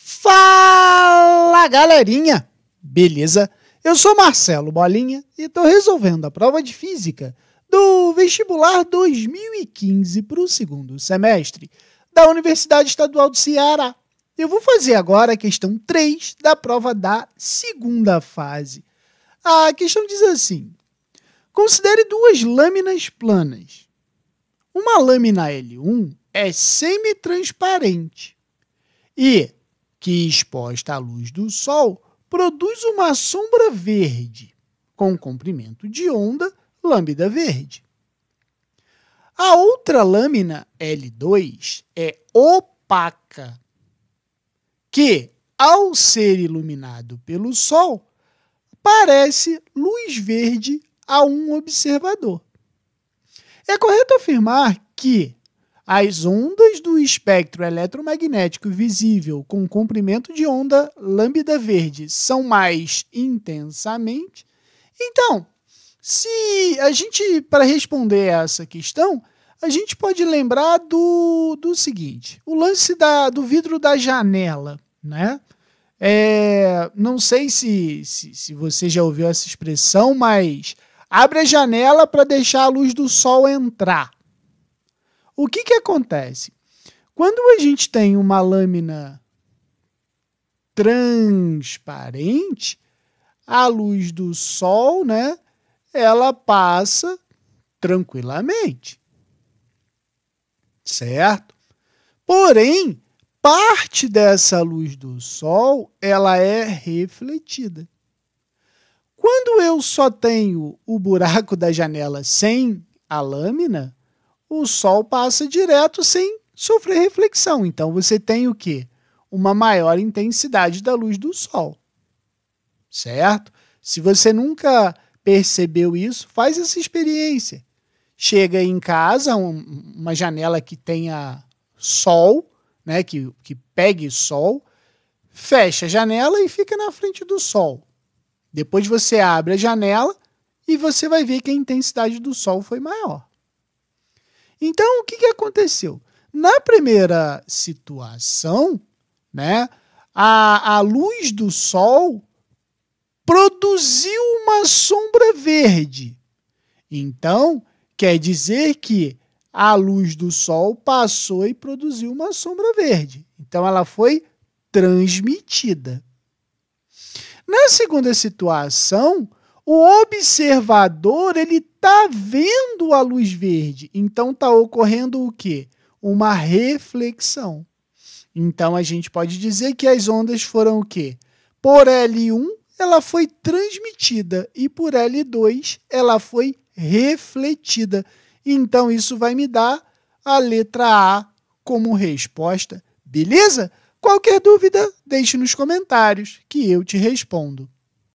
Fala galerinha! Beleza? Eu sou Marcelo Bolinha e estou resolvendo a prova de física do vestibular 2015 para o segundo semestre da Universidade Estadual do Ceará. Eu vou fazer agora a questão 3 da prova da segunda fase. A questão diz assim: considere duas lâminas planas. Uma lâmina L1 é semitransparente e que, exposta à luz do sol, produz uma sombra verde, com comprimento de onda lambda verde. A outra lâmina L2 é opaca, que, ao ser iluminado pelo sol, parece luz verde a um observador. É correto afirmar que as ondas do espectro eletromagnético visível com comprimento de onda lambda verde são mais intensamente. Então, se a gente, para responder essa questão, a gente pode lembrar do, do seguinte: o lance da, do vidro da janela, né? É, não sei se, se, se você já ouviu essa expressão, mas abre a janela para deixar a luz do sol entrar. O que, que acontece? Quando a gente tem uma lâmina transparente, a luz do sol, né, ela passa tranquilamente. Certo? Porém, parte dessa luz do sol, ela é refletida. Quando eu só tenho o buraco da janela sem a lâmina, o Sol passa direto sem sofrer reflexão. Então você tem o que? Uma maior intensidade da luz do Sol. Certo? Se você nunca percebeu isso, faz essa experiência. Chega em casa, um, uma janela que tenha sol, né, que, que pegue sol, fecha a janela e fica na frente do sol. Depois você abre a janela e você vai ver que a intensidade do sol foi maior. Então, o que, que aconteceu? Na primeira situação, né, a, a luz do sol produziu uma sombra verde. Então, quer dizer que a luz do sol passou e produziu uma sombra verde. Então, ela foi transmitida. Na segunda situação, o observador ele tá vendo a luz verde, então tá ocorrendo o quê? Uma reflexão. Então a gente pode dizer que as ondas foram o quê? Por L1 ela foi transmitida e por L2 ela foi refletida. Então isso vai me dar a letra A como resposta, beleza? Qualquer dúvida, deixe nos comentários que eu te respondo.